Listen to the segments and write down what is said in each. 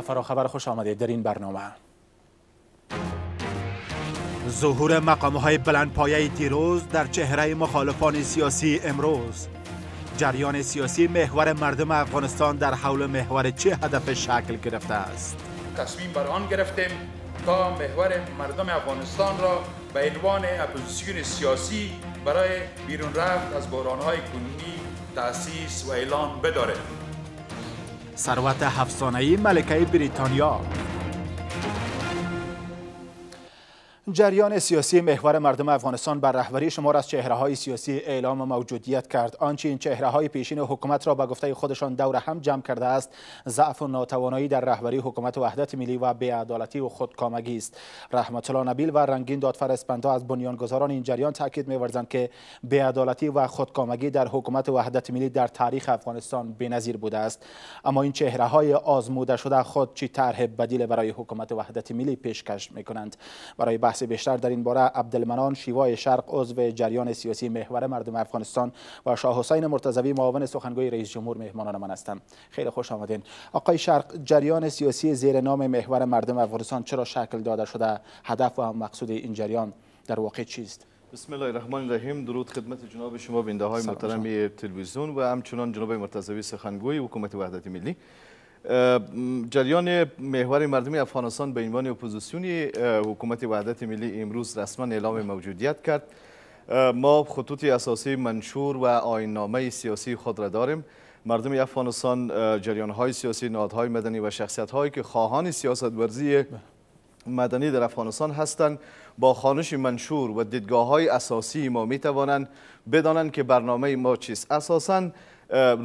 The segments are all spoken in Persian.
فرا خبر خوش آمدید در این برنامه ظهور مقامه های بلند پایه دیروز در چهره مخالفان سیاسی امروز جریان سیاسی محور مردم افغانستان در حول محور چه هدف شکل گرفته است تصمیم بر آن گرفتیم تا محور مردم افغانستان را به عنوان اپوزیسیون سیاسی برای بیرون رفت از بحرانهای کنونی تأسیس و اعلان بداره. ثروت هفت ملکه بریتانیا جریان سیاسی محور مردم افغانستان بر رهبری شمار از چهره های سیاسی اعلام موجودیت کرد آنچه این چهره های پیشین حکومت را به گفته خودشان دور هم جمع کرده است ضعف و ناتوانایی در رهبری حکومت وحدت ملی و بی‌عدالتی و خودکامگی است رحمت الله نبیل و رنگین دادفر اسپندا از بنیانگذاران این جریان تاکید می‌ورزند که بی‌عدالتی و خودکامگی در حکومت وحدت ملی در تاریخ افغانستان بی‌نظیر بوده است اما این چهره های آزموده شده خود چی طرح بدیل برای حکومت وحدت ملی پیشکش می‌کنند برای بیشتر در این باره عبدالمنان شیوای شرق عضو جریان سیاسی محور مردم افغانستان و شاه حسین مرتضوی معاون سخنگوی رئیس جمهور مهمانان من هستم خیلی خوش آمدین آقای شرق جریان سیاسی زیر نام محور مردم افغانستان چرا شکل داده شده هدف و مقصود این جریان در واقع چیست بسم الله الرحمن الرحیم درود خدمت جناب شما بینده های محترم تلویزیون و همچنان جناب مرتضوی سخنگوی حکومت وحدت ملی جریان محور مردمی افغانستان به عنوان اپوزیسیونی حکومت وحدت ملی امروز رسما اعلام موجودیت کرد ما خطوط اساسی منشور و آیننامه سیاسی خود را داریم مردم افغانستان جریان های سیاسی نهادهای مدنی و شخصیت هایی که خواهان سیاست ورزی مدنی در افغانستان هستند با خانش منشور و دیدگاه های اساسی ما می توانند بدانند که برنامه ما چیست اساساً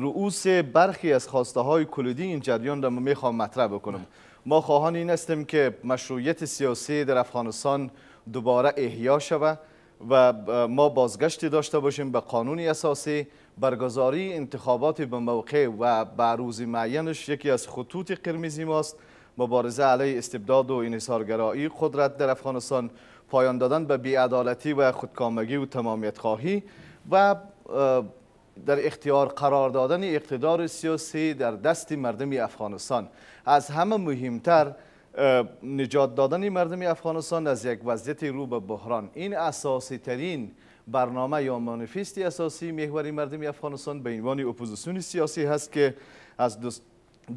رؤوس برخی از خواسته های کلیدی این جریان را میخوام مطرح بکنم ما خواهان این هستیم که مشروعیت سیاسی در افغانستان دوباره احیا شود و ما بازگشتی داشته باشیم به قانون اساسی برگزاری انتخابات به موقع و به روز معینش یکی از خطوط قرمزی ماست مبارزه علیه استبداد و انحصارگرایی قدرت در افغانستان پایان دادن به بیعدالتی و خودکامگی و تمامیت خواهی و در اختیار قرار دادن اقتدار سیاسی در دست مردم افغانستان از همه مهمتر نجات دادن مردم افغانستان از یک وضعیت رو به بحران این اساسی ترین برنامه یا مانیفست اساسی محور مردم افغانستان به عنوان اپوزیسیون سیاسی هست که از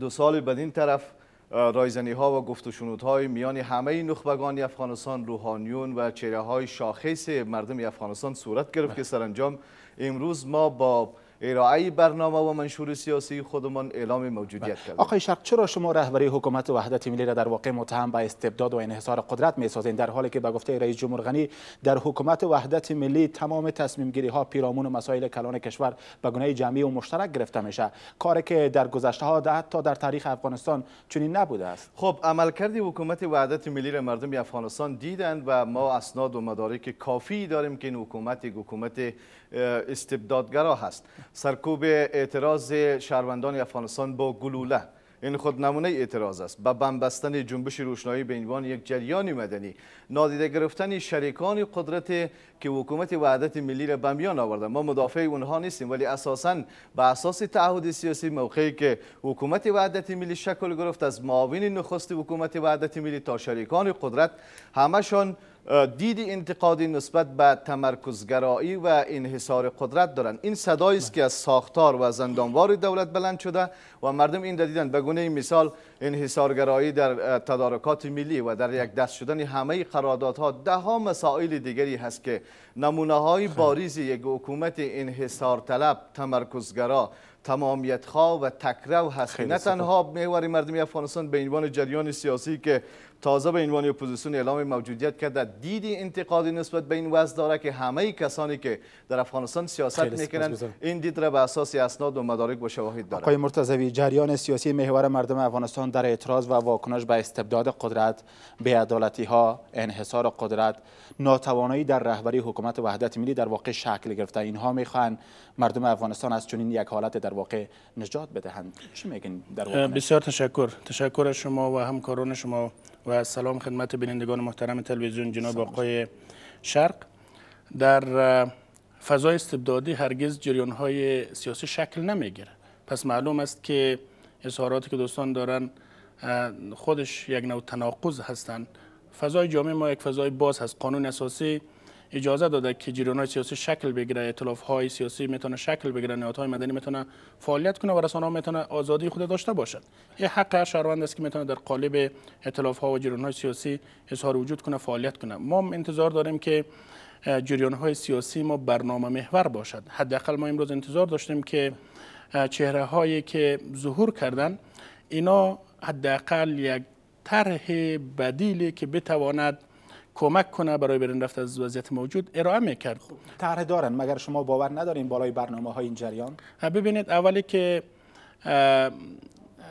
دو, سال بدین طرف رایزنی ها و گفت و های میان همه نخبگان افغانستان روحانیون و چهره های شاخص مردم افغانستان صورت گرفت که بله. سرانجام امروز ما با ارائه برنامه و منشور سیاسی خودمان اعلام موجودیت بله. کردیم آقای شرق چرا شما رهبری حکومت وحدت ملی را در واقع متهم به استبداد و انحصار قدرت میسازید در حالی که به گفته رئیس جمهور غنی در حکومت وحدت ملی تمام تصمیم گیری ها پیرامون و مسائل کلان کشور به گونه جمعی و مشترک گرفته میشه کاری که در گذشته ها حتی در تاریخ افغانستان چنین نبوده است خب عملکرد حکومت وحدت ملی را مردم افغانستان دیدند و ما اسناد و مدارک کافی داریم که این حکومت حکومت استبدادگرا هست سرکوب اعتراض شهروندان افغانستان با گلوله این خود نمونه اعتراض است با بنبستن جنبش روشنایی به عنوان یک جریان مدنی نادیده گرفتن شریکان قدرت که حکومت وحدت ملی را بمیان ما مدافع اونها نیستیم ولی اساسا به اساس تعهد سیاسی موقعی که حکومت وحدت ملی شکل گرفت از معاون نخست حکومت وحدت ملی تا شریکان قدرت همشان دید انتقادی نسبت به تمرکزگرایی و انحصار قدرت دارند این صدایی است که از ساختار و زندانوار دولت بلند شده و مردم این دیدند به گونه مثال انحصارگرایی در تدارکات ملی و در یک دست شدن همه قراردادها ده ها مسائل دیگری هست که نمونه های بارز یک حکومت انحصار طلب تمرکزگرا تمامیت خواه و تکرو هست نه تنها میواری مردمی افغانستان به عنوان جریان سیاسی که تازه به عنوان اپوزیسیون اعلام موجودیت کرده دیدی انتقادی نسبت به این وضع داره که همه کسانی که در افغانستان سیاست میکنن این دید را به اساس اسناد و مدارک و شواهد داره آقای مرتضوی جریان سیاسی محور مردم افغانستان در اعتراض و واکنش به استبداد قدرت به عدالتی ها انحصار قدرت ناتوانایی در رهبری حکومت وحدت ملی در واقع شکل گرفته اینها میخوان مردم افغانستان از چنین یک حالت در واقع نجات بدهند چی میگین در واقع بسیار تشکر تشکر از شما و همکاران شما و سلام خدمت بینندگان محترم تلویزیون جناب آقای شرق در فضای استبدادی هرگز های سیاسی شکل نمیگیره پس معلوم است که اظهاراتی که دوستان دارن خودش یک نوع تناقض هستند فضای جامعه ما یک فضای باز هست قانون اساسی اجازه داده که جریان سیاسی شکل بگیره اطلاف های سیاسی میتونه شکل بگیره نهادهای مدنی میتونه فعالیت کنه و رسانه میتونه آزادی خود داشته باشد این حق هر شهروند است که میتونه در قالب اطلاف ها و جریان های سیاسی اظهار وجود کنه فعالیت کنه ما انتظار داریم که جریان های سیاسی ما برنامه محور باشد حداقل ما امروز انتظار داشتیم که چهره هایی که ظهور کردن اینا حداقل یک طرح بدیلی که بتواند کمک کنه برای برین رفت از وضعیت موجود ارائه میکرد خب، طرح دارن مگر شما باور ندارین بالای برنامه های این جریان ببینید اولی که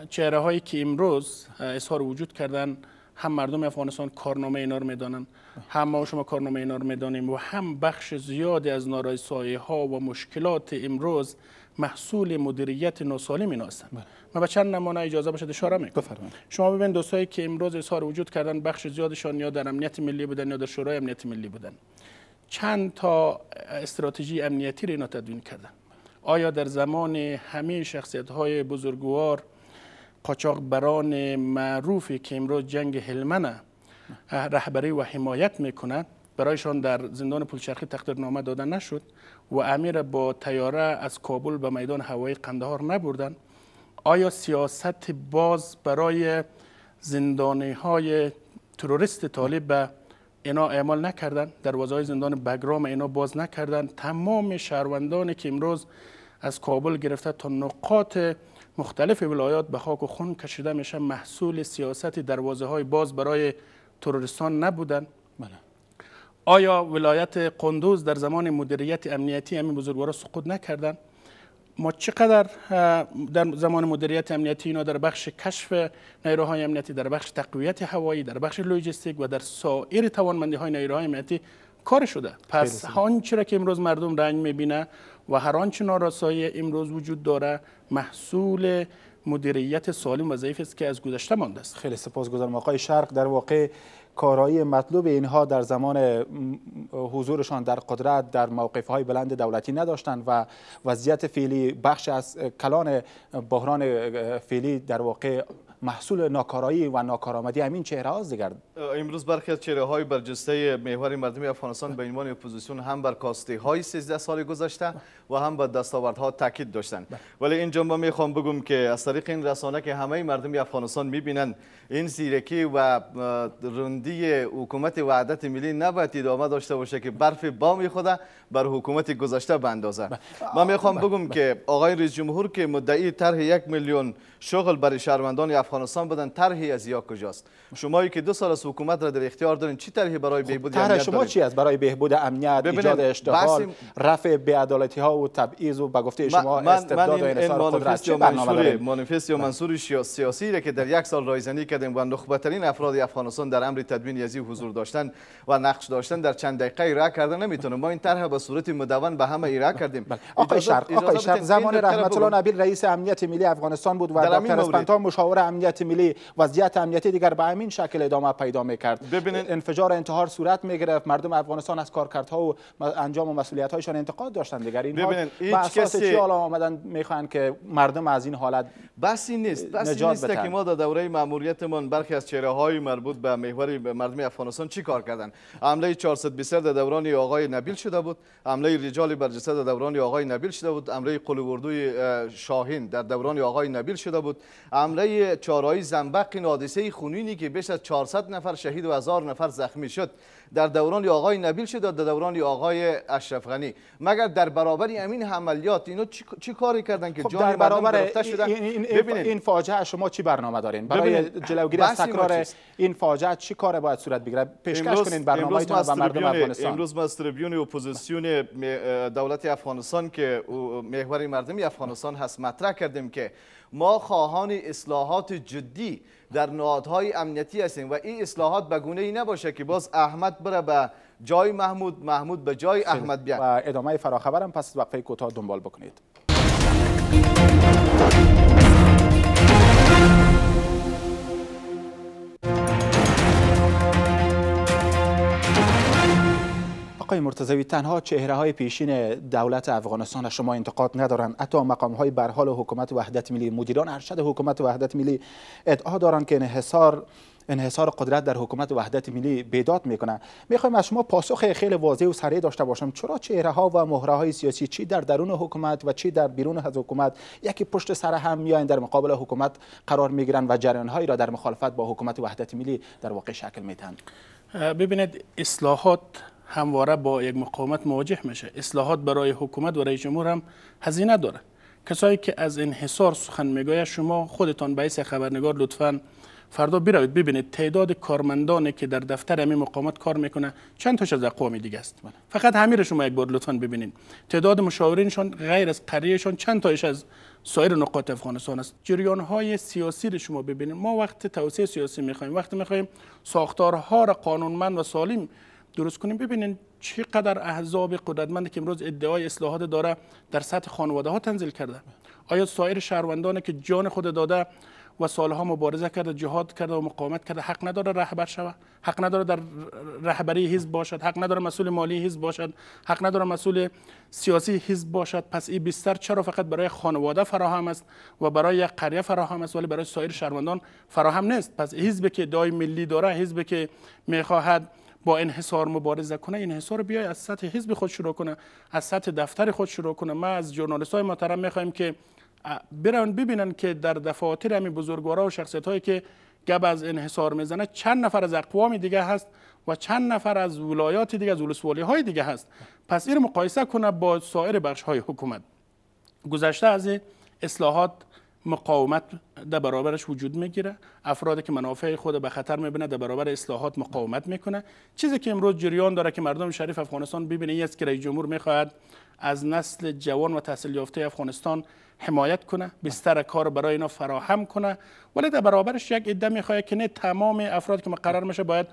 چهره هایی که امروز اظهار وجود کردن هم مردم افغانستان کارنامه اینا رو میدانن هم ما شما کارنامه اینا رو میدانیم و هم بخش زیادی از سایه ها و مشکلات امروز محصول مدیریت ناسالم اینا هستن من به چند نمونه اجازه بشه اشاره میکنم شما ببین دوستایی که امروز اظهار وجود کردن بخش زیادشان یا در امنیت ملی بودن یا در شورای امنیت ملی بودن چند تا استراتژی امنیتی رو اینا تدوین کردن آیا در زمان همه شخصیت های بزرگوار بران معروفی که امروز جنگ هلمنه رهبری و حمایت میکنند برایشان در زندان پلچرخی تقدیرنامه داده نشد و امیر با تیاره از کابل به میدان هوایی قندهار نبردند آیا سیاست باز برای زندانی های تروریست طالب به اینا اعمال نکردن در های زندان بگرام اینا باز نکردن تمام شهروندانی که امروز از کابل گرفته تا نقاط مختلف ولایات به خاک و خون کشیده میشه محصول سیاست دروازه های باز برای تروریستان نبودن بله. آیا ولایت قندوز در زمان مدیریت امنیتی همین بزرگوارا سقوط نکردن؟ ما چقدر در زمان مدیریت امنیتی اینا در بخش کشف نیروهای امنیتی در بخش تقویت هوایی در بخش لوجستیک و در سایر توانمندی های نیروهای امنیتی کار شده پس آنچه را که امروز مردم رنگ میبینه و هر آنچه ناراسایی امروز وجود داره محصول مدیریت سالم و ضعیف است که از گذشته مانده است خیلی سپاسگزارم آقای شرق در واقع کارایی مطلوب اینها در زمان حضورشان در قدرت در موقف های بلند دولتی نداشتند و وضعیت فعلی بخش از کلان بحران فعلی در واقع محصول ناکارایی و ناکارآمدی همین چهره ها دیگر امروز برخی از چهره های برجسته محور مردمی افغانستان به عنوان اپوزیسیون هم بر کاسته های 13 سال گذشته و هم بر دستاوردها تاکید داشتند بله. ولی اینجا ما میخوام بگم که از طریق این رسانه که همه مردم افغانستان میبینن این زیرکی و رندی حکومت وحدت ملی نباید ادامه داشته باشه که برف بامی خود بر حکومت گذشته بندازه بله. من میخوام بله. بگم که آقای رئیس جمهور که مدعی طرح یک میلیون شغل برای شهروندان افغانستان بدن طرحی از یا کجاست شمایی که دو سال از حکومت را در اختیار دارین چی طرحی برای خب، بهبود امنیت شما چی است برای بهبود امنیت ایجاد اشتغال رفع بی‌عدالتی ها و تبعیض و به گفته شما استبداد و انحصار قدرت چه برنامه مانیفست یا بله. منصور سیاسی را که در یک سال رایزنی کردیم و نخبه افراد افغانستان در امر تدوین یزی حضور داشتن و نقش داشتن در چند دقیقه ایرا کرده نمیتونه ما این طرح به صورت مدون به همه ایراد بله. کردیم بله. آقای شرق آقای شرق زمان رحمت الله نبیل رئیس امنیت ملی افغانستان بود و دفتر از مشاور امنیت ملی وضعیت امنیتی دیگر به همین شکل ادامه پیدا میکرد انفجار انتحار صورت میگرفت مردم افغانستان از کارکردها و انجام و مسئولیت هایشان انتقاد داشتن دیگر این به اساس حالا آمدن میخوان که مردم از این حالت این نیست این نیست که ما در دوره من برخی از چهره های مربوط به محور مردم افغانستان چی کار کردن حمله 420 در دوران آقای نبیل شده بود حمله رجال برجسته در دوران آقای نبیل شده بود حمله قلوبردوی شاهین در دوران آقای نبیل شده بود عمله چارایی زنبق این خونینی که بیش از 400 نفر شهید و هزار نفر زخمی شد در دوران آقای نبیل شد در دوران آقای اشرف غنی مگر در برابر این عملیات اینو چی, چی کاری کردن که خب، جان در برابر شدن این, این, این فاجعه شما چی برنامه دارین برای جلوگیری از تکرار این فاجعه چی کار باید صورت بگیره پیشکش کنین برنامه‌تون به مردم افغانستان امروز ما تریبیون اپوزیسیون دولت افغانستان که محور مردم افغانستان هست مطرح کردیم که ما خواهان اصلاحات جدی در نهادهای امنیتی هستیم و این اصلاحات به ای نباشه که باز احمد بره به جای محمود محمود به جای احمد بیاد. و ادامه فراخبرم پس وقفه کوتاه دنبال بکنید آقای مرتضوی تنها چهره های پیشین دولت افغانستان شما انتقاد ندارند حتی مقام های بر حکومت وحدت ملی مدیران ارشد حکومت وحدت ملی ادعا دارند که انحصار انحصار قدرت در حکومت وحدت ملی بیداد میکنه میخوایم از شما پاسخ خیلی واضح و سریع داشته باشم چرا چهره ها و مهره های سیاسی چی در درون حکومت و چی در بیرون از حکومت یکی پشت سر هم میایند در مقابل حکومت قرار میگیرند و جریان هایی را در مخالفت با حکومت وحدت ملی در واقع شکل میدهند ببینید اصلاحات همواره با یک مقاومت مواجه میشه اصلاحات برای حکومت و رئیس جمهور هم هزینه داره کسایی که از انحصار سخن میگوید شما خودتان به خبرنگار لطفا فردا بیروید ببینید تعداد کارمندانی که در دفتر همین مقامات کار میکنه چند تاش از اقوام دیگه است فقط همین رو شما یک بار لطفا ببینید تعداد مشاورینشان غیر از قریهشان چند تایش از سایر نقاط افغانستان است جریان های سیاسی رو شما ببینید ما وقت توسعه سیاسی میخوایم وقتی میخوایم ساختارها را قانونمند و سالم درست کنیم ببینین چقدر احزاب قدرتمند که امروز ادعای اصلاحات داره در سطح خانواده ها تنزل کرده آیا سایر شهروندان که جان خود داده و سالها مبارزه کرده جهاد کرده و مقاومت کرده حق نداره رهبر شود حق نداره در رهبری حزب باشد حق نداره مسئول مالی حزب باشد حق نداره مسئول سیاسی حزب باشد پس این بستر چرا فقط برای خانواده فراهم است و برای یک قریه فراهم است ولی برای سایر شهروندان فراهم نیست پس حزبی که دای ملی داره حزبی که میخواهد با انحصار مبارزه کنه این رو بیای از سطح حزب خود شروع کنه از سطح دفتر خود شروع کنه ما از ژورنالیست های محترم میخوایم که برون ببینن که در دفاتر همین بزرگوارا و شخصیت هایی که گب از انحصار میزنه چند نفر از اقوام دیگه هست و چند نفر از ولایات دیگه از ولسوالی های دیگه هست پس این مقایسه کنه با سایر بخش های حکومت گذشته از اصلاحات مقاومت در برابرش وجود میگیره افرادی که منافع خود به خطر میبینه در برابر اصلاحات مقاومت میکنه چیزی که امروز جریان داره که مردم شریف افغانستان ببینه این است که رئیس جمهور میخواهد از نسل جوان و تحصیل یافته افغانستان حمایت کنه بستر کار برای اینا فراهم کنه ولی در برابرش یک ایده میخواد که نه تمام افراد که مقرر میشه باید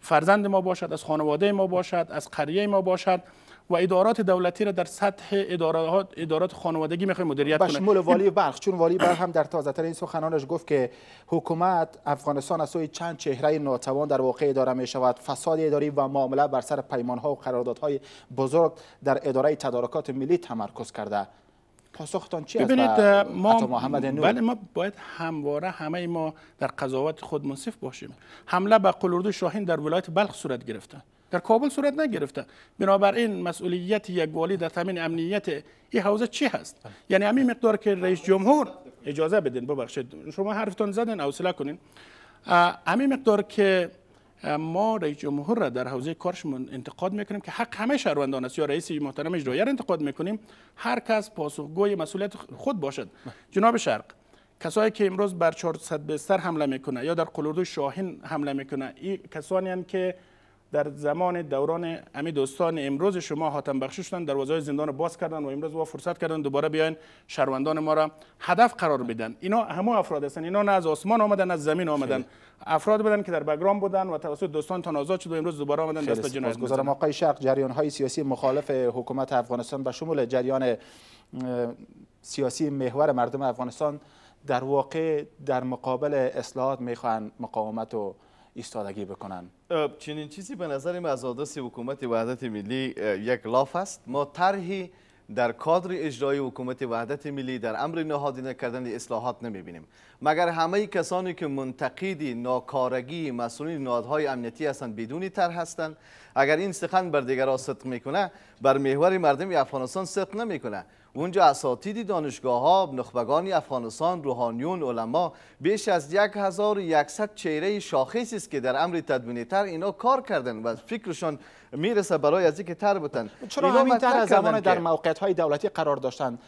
فرزند ما باشد از خانواده ما باشد از قریه ما باشد و ادارات دولتی را در سطح ادارات ادارات خانوادگی میخوایم مدیریت کنه بشمول والی بلخ چون والی هم در تازه این سخنانش گفت که حکومت افغانستان از سوی چند چهره ناتوان در واقع اداره می شود فساد اداری و معامله بر سر پیمان ها و قراردادهای بزرگ در اداره تدارکات ملی تمرکز کرده پاسختان چی ببینید ما محمد نور بله ما باید همواره همه ما در قضاوت خود منصف باشیم حمله به قلوردو شاهین در ولایت بلخ صورت گرفته در کابل صورت نگرفته بنابراین مسئولیت یک والی در تامین امنیت این حوزه چی هست یعنی همین مقدار که رئیس جمهور اجازه بدین ببخشید شما حرفتان زدن حوصله کنین همین مقدار که ما رئیس جمهور را در حوزه کارشمون انتقاد میکنیم که حق همه شهروندان است یا رئیس محترم اجرایی را انتقاد میکنیم هر کس پاسخگوی مسئولیت خود باشد جناب شرق کسایی که امروز بر 400 بستر حمله میکنه یا در قلوردو شاهین حمله میکنه این کسانی که در زمان دوران امی دوستان امروز شما حاتم بخشی شدن دروازه زندان باز کردن و امروز با فرصت کردن دوباره بیاین شهروندان ما را هدف قرار بدن اینا همه افراد هستن اینا نه از آسمان آمدن از زمین آمدن افراد بودن که در بگرام بودن و توسط دوستان تان آزاد شد و امروز دوباره آمدن دست به آقای شرق جریان های سیاسی مخالف حکومت افغانستان به شمول جریان سیاسی محور مردم افغانستان در واقع در مقابل اصلاحات میخوان مقاومت و ایستادگی بکنن چنین چیزی به نظر ما از حکومت وحدت ملی یک لاف است ما طرحی در کادر اجرای حکومت وحدت ملی در امر نهادی نکردن اصلاحات نمیبینیم مگر همه کسانی که منتقیدی ناکارگی مسئولین نهادهای امنیتی هستند بدون تر هستند اگر این سخن بر دیگران صدق میکنه بر محور مردم افغانستان صدق نمیکنه اونجا اساتید دانشگاه ها، نخبگان، افغانستان، روحانیون، علما بیش از 1100 چهره شاخصی است که در امر تدوین تر اینا کار کردن و فکرشون میرسه برای از اینکه تر بودن چرا همین تر زمان در موقعیت های دولتی قرار داشتن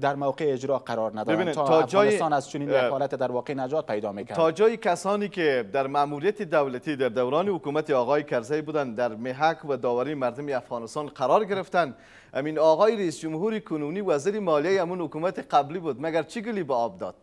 در موقع اجرا قرار ندارن تا, تا افغانستان از چنین در واقع نجات پیدا میکنه تا جای کسانی که در ماموریت دولتی در دوران حکومت آقای کرزی بودند در محک و داوری مردم افغانستان قرار گرفتن. امین آقای رئیس جمهوری کنونی وزیر مالیه همون حکومت قبلی بود مگر چی گلی به آب داد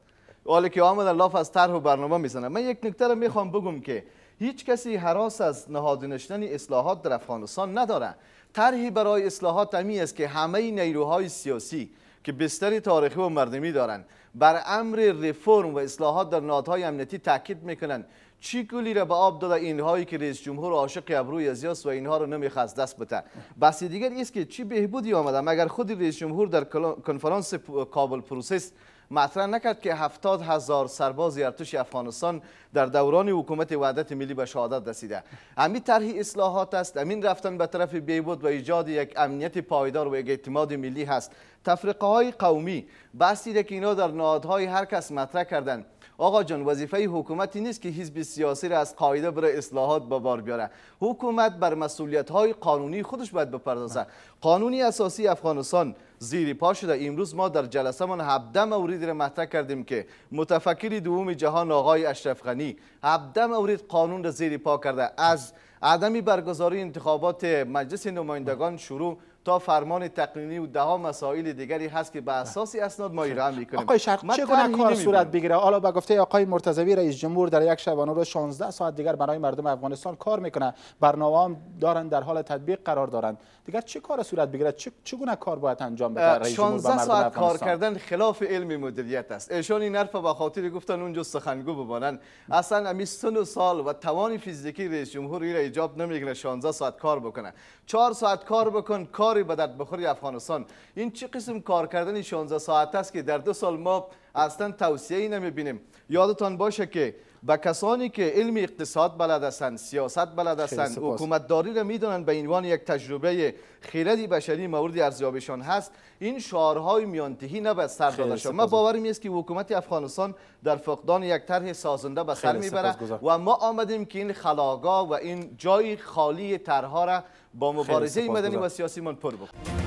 حالی که آمدن لاف از طرح و برنامه میزنن. من یک نکته میخوام بگم که هیچ کسی حراس از نشدن اصلاحات در افغانستان نداره طرحی برای اصلاحات امی است که همه نیروهای سیاسی که بستری تاریخی و مردمی دارند بر امر رفرم و اصلاحات در نهادهای امنیتی تاکید میکنند چی گلی را به آب داده اینهایی که رئیس جمهور عاشق ابروی ازیاس و اینها را نمیخواست دست بته بس دیگر است که چی بهبودی آمده مگر خود رئیس جمهور در کنفرانس کابل پروسس مطرح نکرد که هفتاد هزار سرباز ارتش افغانستان در دوران حکومت وحدت ملی به شهادت رسیده همین طرح اصلاحات است همین رفتن به طرف بیبود و ایجاد یک امنیت پایدار و یک اعتماد ملی هست تفرقه های قومی بحثی که اینا در نهادهای هر کس مطرح کردند آقا جان وظیفه حکومتی نیست که حزب سیاسی را از قاعده بر اصلاحات به بار بیاره حکومت بر مسئولیت های قانونی خودش باید بپردازه قانونی اساسی افغانستان زیر پا شده امروز ما در جلسه من 17 موردی را مطرح کردیم که متفکر دوم جهان آقای اشرف غنی 17 مورد قانون را زیر پا کرده از عدمی برگزاری انتخابات مجلس نمایندگان شروع تا فرمان تقنینی و ده مسائل دیگری هست که به اساس اسناد ما ایران میکنیم آقای شرق چگونه کار صورت بگیره حالا به گفته آقای مرتضوی رئیس جمهور در یک شبانه روز 16 ساعت دیگر برای مردم افغانستان کار میکنه برنامه هم دارن در حال تطبیق قرار دارند دیگر چه کار صورت بگیره چگونه کار باید انجام بده رئیس جمهور به ساعت افغانستان. کار کردن خلاف علم مدیریت است ایشان این حرف به خاطر گفتن اونجا سخنگو بمانن اصلا امی سال و توان فیزیکی رئیس جمهور را ایجاب نمیکنه 16 ساعت کار بکنه چهار ساعت کار بکن کاری به درد بخوری افغانستان این چه قسم کار کردن 16 ساعت است که در دو سال ما اصلا توصیه ای بینیم یادتان باشه که به کسانی که علم اقتصاد بلد هستند سیاست بلد هستند داری را میدونن به عنوان یک تجربه خیلی بشری مورد ارزیابیشان هست این شعارهای میانتهی نه به سر داده ما باوریم است که حکومت افغانستان در فقدان یک طرح سازنده به سر میبره و ما آمدیم که این خلاقا و این جای خالی طرها را با مبارزه مدنی و سیاسی من پر بکنیم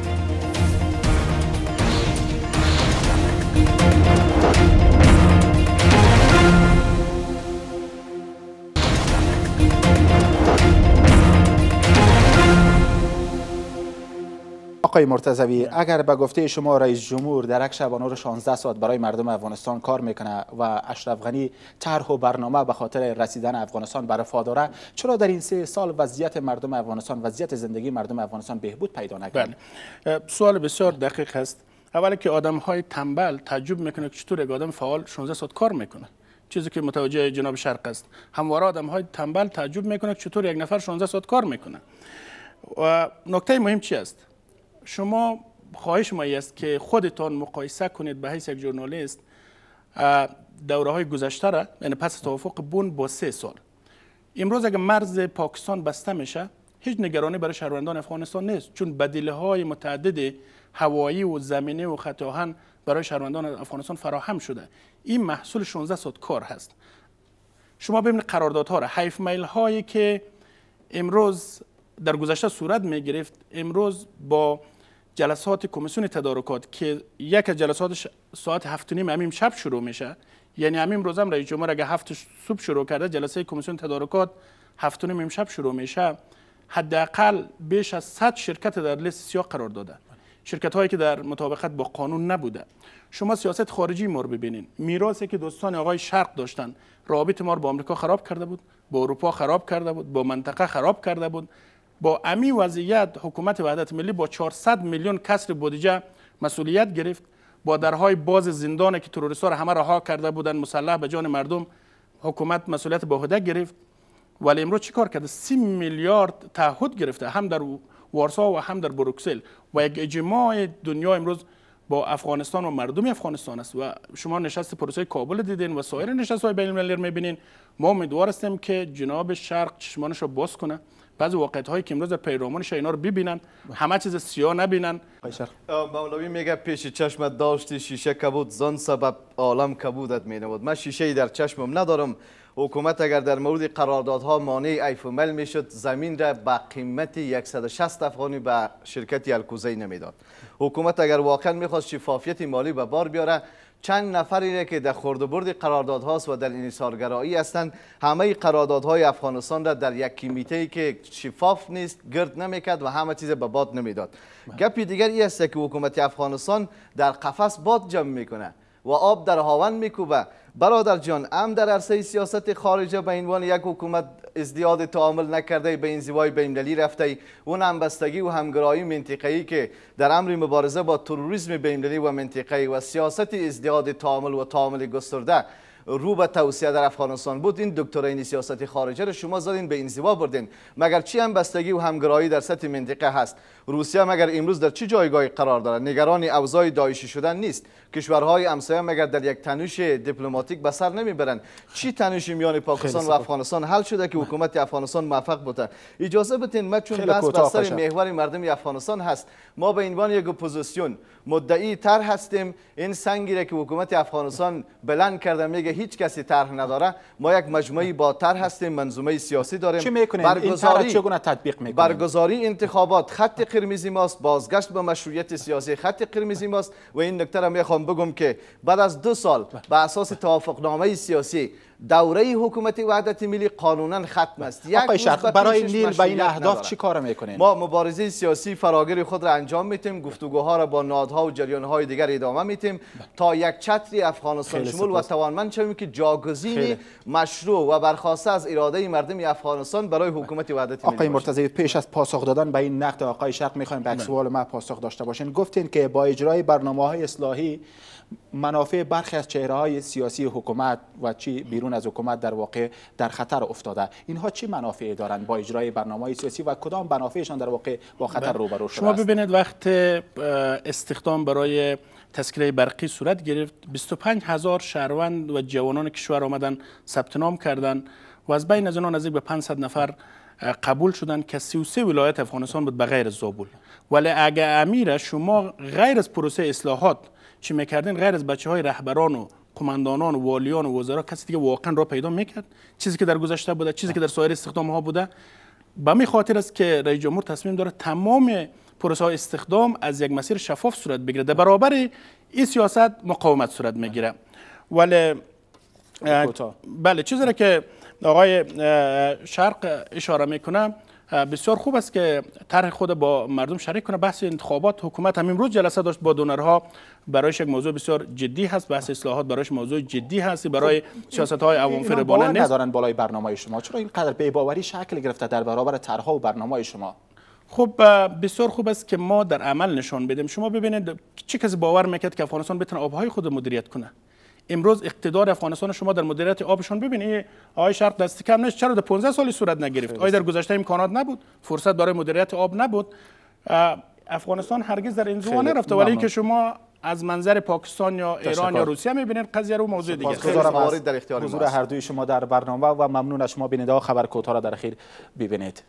آقای مرتضوی اگر به گفته شما رئیس جمهور در یک شبانه 16 ساعت برای مردم افغانستان کار میکنه و اشرف غنی طرح و برنامه به خاطر رسیدن افغانستان بر داره چرا در این سه سال وضعیت مردم افغانستان وضعیت زندگی مردم افغانستان بهبود پیدا نکرد بله. سوال بسیار دقیق است اول که آدم های تنبل تعجب میکنه که چطور یک آدم فعال 16 ساعت کار میکنه چیزی که متوجه جناب شرق است همواره آدم های تنبل تعجب میکنه که چطور یک نفر 16 ساعت کار میکنه و نکته مهم چی است شما خواهش مایی است که خودتان مقایسه کنید به حیث یک جورنالیست دوره های گذشته را یعنی پس توافق بون با سه سال امروز اگر مرز پاکستان بسته میشه هیچ نگرانی برای شهروندان افغانستان نیست چون بدیله های متعدد هوایی و زمینی و خط برای شهروندان افغانستان فراهم شده این محصول 16 صد کار هست شما ببینید قراردادها را حیف میل هایی که امروز در گذشته صورت می گرفت امروز با جلسات کمیسیون تدارکات که یک از جلسات ساعت هفت و نیم همین شب شروع میشه یعنی همین روزم رئیس جمهور اگه هفت صبح شروع کرده جلسه کمیسیون تدارکات هفت و نیم شب شروع میشه حداقل بیش از 100 شرکت در لیست سیاه قرار داده شرکت هایی که در مطابقت با قانون نبوده شما سیاست خارجی ما رو ببینین میراثی که دوستان آقای شرق داشتن رابط ما با آمریکا خراب کرده بود با اروپا خراب کرده بود با منطقه خراب کرده بود با امی وضعیت حکومت وحدت ملی با 400 میلیون کسر بودجه مسئولیت گرفت با درهای باز زندان که تروریست‌ها را همه رها کرده بودند مسلح به جان مردم حکومت مسئولیت به عهده گرفت ولی امروز چیکار کرده سی میلیارد تعهد گرفته هم در وارسا و هم در بروکسل و یک اجماع دنیا امروز با افغانستان و مردم افغانستان است و شما نشست پروسه کابل دیدین و سایر نشست های بین ما امیدوار هستیم که جناب شرق چشمانش را باز کنه بعضی وقت هایی که امروز در پیرامونش رو ببینن همه چیز سیاه نبینن مولوی میگه پیش چشمت داشتی شیشه کبود زن سبب عالم کبودت بود من شیشه در چشمم ندارم حکومت اگر در مورد قراردادها مانع ایفومل میشد زمین را به قیمت 160 افغانی به شرکت الکوزی نمیداد حکومت اگر واقعا میخواست شفافیت مالی به بار بیاره چند نفر اینه که در قرارداد قراردادهاست و در انحصارگرایی هستند همه قراردادهای افغانستان را در یک کمیته ای که شفاف نیست گرد نمیکرد و همه چیز به باد نمیداد بله. گپی دیگر این است که حکومت افغانستان در قفس باد جمع میکنه و آب در هاون میکوبه برادر جان ام در عرصه سیاست خارجه به عنوان یک حکومت ازدیاد تعامل نکرده به انزوای بیمدلی رفته اون همبستگی و همگرایی منطقه‌ای که در امر مبارزه با تروریسم بیمدلی و منطقه و سیاست ازدیاد تعامل و تعامل گسترده رو به توسعه در افغانستان بود این دکترین سیاست خارجه رو شما زدین به زیوا بردین مگر چی همبستگی و همگرایی در سطح منطقه هست روسیا مگر امروز در چه جایگاهی قرار دارد نگران اوضاع داعشی شدن نیست کشورهای همسایه مگر در یک تنوش دیپلماتیک به سر نمیبرند چی تنوش میان پاکستان و افغانستان حل شده که حکومت افغانستان موفق بوده اجازه بدین ما چون بحث بر سر محور مردم افغانستان هست ما به عنوان یک اپوزیسیون مدعی طرح هستیم این سنگی را که حکومت افغانستان بلند کرده میگه هیچ کسی طرح نداره ما یک مجموعه با طرح هستیم منظومه سیاسی داریم چی میکنیم برگزاری چگونه تطبیق میکنیم برگزاری انتخابات خط قرمزی ماست بازگشت به مشروعیت سیاسی خط قرمزی ماست و این نکته را میخوام بگم که بعد از دو سال به اساس توافقنامه سیاسی دوره حکومت وحدت ملی قانونا ختم است یک برای نیل به این اهداف چی کار میکنین ما مبارزه سیاسی فراگیر خود را انجام میتیم گفتگوها را با نادها و جریانهای دیگر ادامه میتیم بله. تا یک چتری افغانستان شمول و توانمند شویم که جاگزین مشروع و برخواسته از اراده مردم افغانستان برای حکومت بله. وحدت ملی آقای مرتضی پیش از پاسخ دادن به این نقد آقای شرق میخوایم به بله. سوال ما پاسخ داشته باشین گفتین که با اجرای برنامه های اصلاحی منافع برخی از چهره های سیاسی حکومت و چی بیرون بیرون از حکومت در واقع در خطر افتاده اینها چه منافعی دارند با اجرای برنامه سیاسی و کدام منافعشان در واقع با خطر بله. روبرو شده شما ببینید وقت استخدام برای تذکره برقی صورت گرفت 25 هزار شهروند و جوانان کشور آمدن ثبت نام کردند و از بین از آنها نزدیک به 500 نفر قبول شدن که 33 ولایت افغانستان بود به غیر زابول ولی اگر امیر شما غیر از پروسه اصلاحات چی میکردین غیر از بچه های رهبران و کماندانان و والیان و وزرا کسی دیگه واقعا را پیدا میکرد چیزی که در گذشته بوده چیزی که در سایر استخدام ها بوده به می خاطر است که رئیس جمهور تصمیم داره تمام پروسه های استخدام از یک مسیر شفاف صورت بگیره در برابر این سیاست مقاومت صورت میگیره ولی بله چیزی که آقای شرق اشاره میکنه بسیار خوب است که طرح خود با مردم شریک کنه بحث انتخابات حکومت همین روز جلسه داشت با دونرها برایش یک موضوع بسیار جدی هست بحث اصلاحات برایش موضوع جدی هست برای سیاست های خب، عوام فریبانه نیست بالای برنامه شما چرا اینقدر به باوری شکل گرفته در برابر طرحها و برنامه شما خب بسیار خوب است که ما در عمل نشان بدیم شما ببینید چه کسی باور میکرد که افغانستان بتونه آبهای خود مدیریت کنه امروز اقتدار افغانستان شما در مدیریت آبشان ببینید آقای شرق دست کم نیست چرا در 15 سالی صورت نگرفت آیا در گذشته امکانات نبود فرصت برای مدیریت آب نبود افغانستان هرگز در این زمان نرفته ولی که شما از منظر پاکستان یا ایران یا روسیه میبینید قضیه رو موضوع دیگه سپاسگزارم در اختیار حضور هر دوی شما در برنامه و ممنون از شما بیننده خبر کوتاه را در اخیر ببینید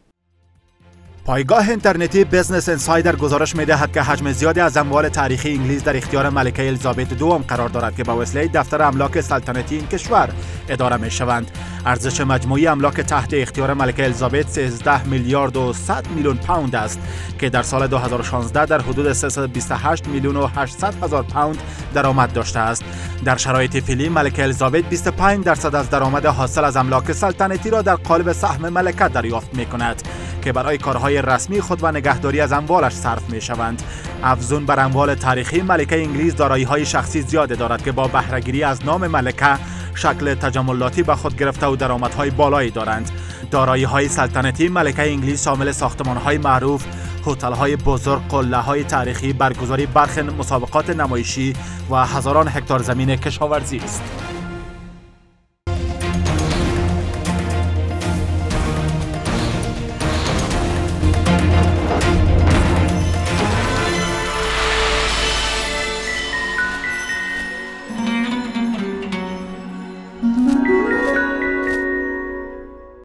پایگاه اینترنتی بزنس انسایدر گزارش دهد که حجم زیادی از اموال تاریخی انگلیس در اختیار ملکه الیزابت دوم قرار دارد که با وسیله دفتر املاک سلطنتی این کشور اداره می شوند ارزش مجموعی املاک تحت اختیار ملکه الیزابت 13 میلیارد و 100 میلیون پوند است که در سال 2016 در حدود 328 میلیون و 800 هزار پوند درآمد داشته است در شرایط فعلی ملکه الیزابت 25 درصد از درآمد حاصل از املاک سلطنتی را در قالب سهم ملکه دریافت می کند که برای کارهای رسمی خود و نگهداری از اموالش صرف می شوند. افزون بر اموال تاریخی ملکه انگلیس دارایی های شخصی زیاده دارد که با بهرهگیری از نام ملکه شکل تجملاتی به خود گرفته و درآمدهای بالایی دارند. دارایی های سلطنتی ملکه انگلیس شامل ساختمان های معروف، هتل های بزرگ، قله های تاریخی، برگزاری برخی مسابقات نمایشی و هزاران هکتار زمین کشاورزی است.